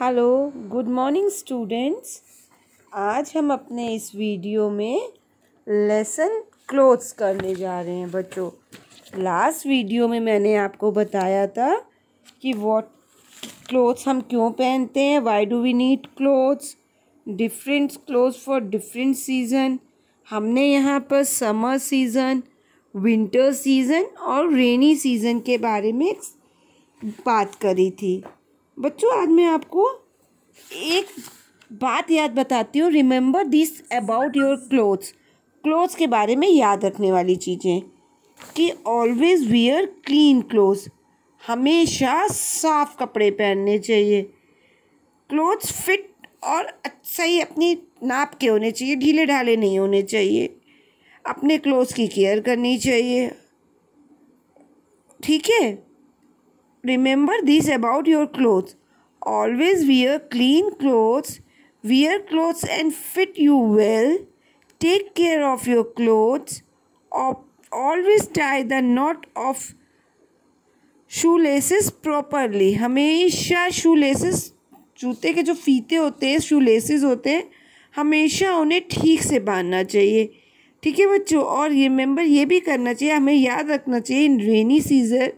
Hello good morning students आज हम अपने इस वीडियो में लेसन क्लोथ्स करने जा रहे हैं बच्चों लास्ट वीडियो में मैंने आपको बताया था कि वॉट क्लोथ्स हम क्यों पहनते हैं why do we need clothes different clothes for different season हमने यहाँ पर समर सीज़न विंटर सीज़न और रेनी सीज़न के बारे में बात करी थी बच्चों आज मैं आपको एक बात याद बताती हूँ remember this about your clothes clothes के बारे में याद रखने वाली चीज़ें कि ऑलवेज़ वियर क्लीन क्लोथ्स हमेशा साफ कपड़े पहनने चाहिए क्लोथ्स फिट और सही अपनी नाप के होने चाहिए ढीले ढाले नहीं होने चाहिए अपने क्लोथ्स की केयर करनी चाहिए ठीक है Remember this about your clothes. Always wear clean clothes. Wear clothes and fit you well. Take care of your clothes. Always tie the knot of shoelaces properly हमेशा शूलेसेस जूते के जो फीते होते हैं शूलेसेस होते हैं हमेशा उन्हें ठीक से बांधना चाहिए ठीक है बच्चों और ये मेम्बर ये भी करना चाहिए हमें याद रखना चाहिए in rainy season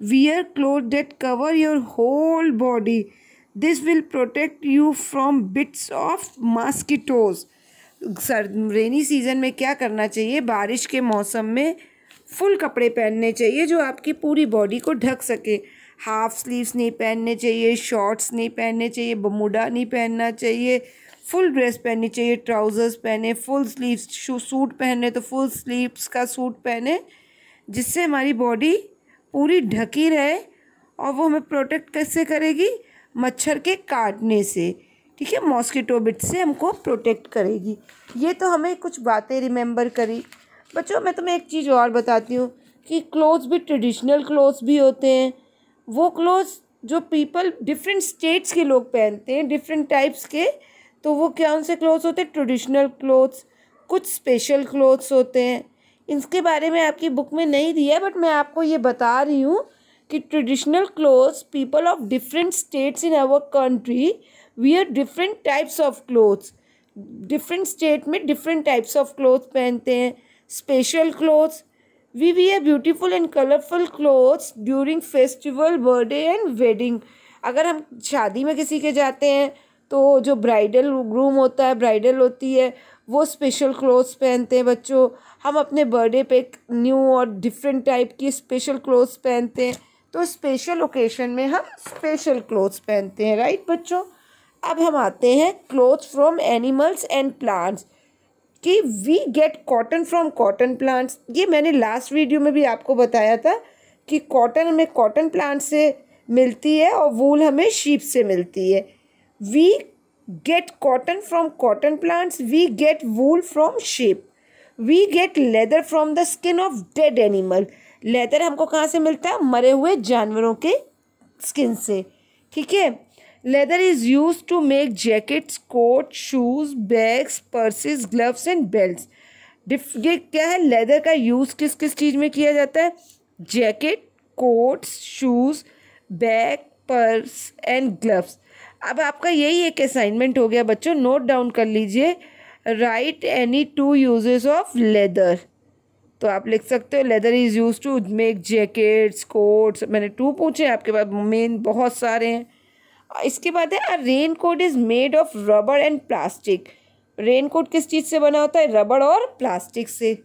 Wear clothes that cover your whole body. This will protect you from bits of mosquitoes. Rainy season में क्या करना चाहिए बारिश के मौसम में फुल कपड़े पहनने चाहिए जो आपकी पूरी बॉडी को ढक सके हाफ स्लीव्स नहीं पहनने चाहिए शॉर्ट्स नहीं पहनने चाहिए बमूडा नहीं पहनना चाहिए फुल ड्रेस पहननी चाहिए ट्राउज़र्स पहने फुल स्लीव्स शू सूट पहने तो फुल स्लीव्स का सूट पहने जिससे हमारी बॉडी पूरी ढकी रहे और वो हमें प्रोटेक्ट कैसे करेगी मच्छर के काटने से ठीक है मॉस्किटो बिट से हमको प्रोटेक्ट करेगी ये तो हमें कुछ बातें रिमेम्बर करी बच्चों मैं तुम्हें एक चीज़ और बताती हूँ कि क्लोथ्स भी ट्रेडिशनल क्लोथ्स भी होते हैं वो क्लोथ्स जो पीपल डिफरेंट स्टेट्स के लोग पहनते हैं डिफरेंट टाइप्स के तो वो क्या उनसे क्लोथ्स होते हैं ट्रेडिशनल क्लोथ्स कुछ स्पेशल क्लोथ्स होते हैं इसके बारे में आपकी बुक में नहीं दिया बट मैं आपको ये बता रही हूँ कि traditional clothes people of different states in our country wear different types of clothes different state में डिफरेंट टाइप्स ऑफ क्लोथ पहनते हैं special clothes we we are beautiful and colourful clothes during festival birthday and wedding अगर हम शादी में किसी के जाते हैं तो जो ब्राइडल ग्रूम होता है ब्राइडल होती है वो स्पेशल क्लोथ्स पहनते हैं बच्चों हम अपने बर्थडे पे न्यू और डिफरेंट टाइप की स्पेशल क्लोथ्स पहनते हैं तो स्पेशल ओकेशन में हम स्पेशल क्लोथ्स पहनते हैं राइट बच्चों अब हम आते हैं clothes from animals and plants कि we get cotton from cotton plants ये मैंने लास्ट वीडियो में भी आपको बताया था कि कॉटन हमें कॉटन प्लांट से मिलती है और वूल हमें शीप से मिलती है we get cotton from cotton plants, we get wool from sheep, we get leather from the skin of dead animal. leather हमको कहाँ से मिलता है मरे हुए जानवरों के skin से ठीक है leather is used to make jackets coat shoes bags purses gloves and belts डिफ ये क्या है लेदर का यूज़ किस किस चीज़ में किया जाता है jacket coats shoes bag purse and gloves अब आपका यही एक असाइनमेंट हो गया बच्चों नोट डाउन कर लीजिए write any two uses of leather तो आप लिख सकते हो leather is use to make jackets coats मैंने टू पूछे आपके पास मेन बहुत सारे हैं इसके बाद है raincoat is made of rubber and plastic raincoat किस चीज़ से बना होता है रबड़ और प्लास्टिक से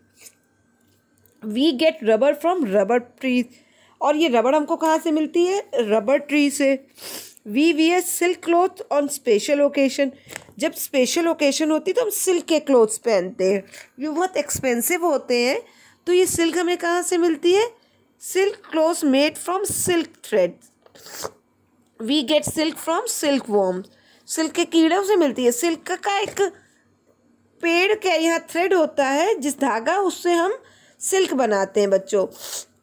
we get rubber from rubber tree और ये रबड़ हमको कहाँ से मिलती है रबड़ ट्री से we wear silk cloth on special occasion जब स्पेशल ओकेशन होती तो हम सिल्क के क्लोथ्स पहनते हैं ये बहुत एक्सपेंसिव होते हैं तो ये सिल्क हमें कहाँ से मिलती है silk cloth made from silk thread we get silk from silk worm silk के कीड़ों से मिलती है सिल्क का एक पेड़ का यहाँ थ्रेड होता है जिस धागा उससे हम सिल्क बनाते हैं बच्चों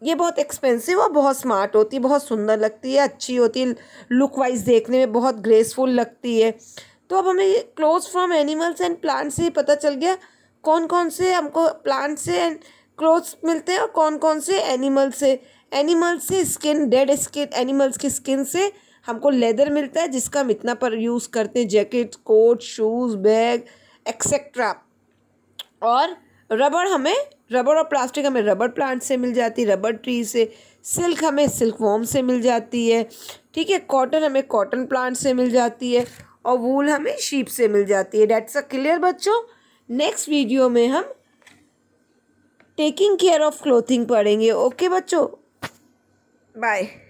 ये बहुत एक्सपेंसिव और बहुत स्मार्ट होती है बहुत सुंदर लगती है अच्छी होती है लुक वाइज देखने में बहुत ग्रेसफुल लगती है तो अब हमें clothes from animals and plants से पता चल गया कौन कौन से हमको प्लांट से एंड क्लोथ्स मिलते हैं और कौन कौन से एनिमल्स से एनिमल्स से स्किन डेड स्किन एनिमल्स की स्किन से हमको लेदर मिलता है जिसका हम इतना पर यूज़ करते हैं jacket coat shoes bag etcetera और रबड़ हमें रबर और प्लास्टिक हमें रबर प्लांट से मिल जाती है रबर ट्री से सिल्क हमें सिल्क वॉम से मिल जाती है ठीक है कॉटन हमें कॉटन प्लांट से मिल जाती है और वूल हमें शीप से मिल जाती है डेट्स अ क्लियर बच्चों नेक्स्ट वीडियो में हम टेकिंग केयर ऑफ क्लोथिंग पढ़ेंगे ओके बच्चों बाय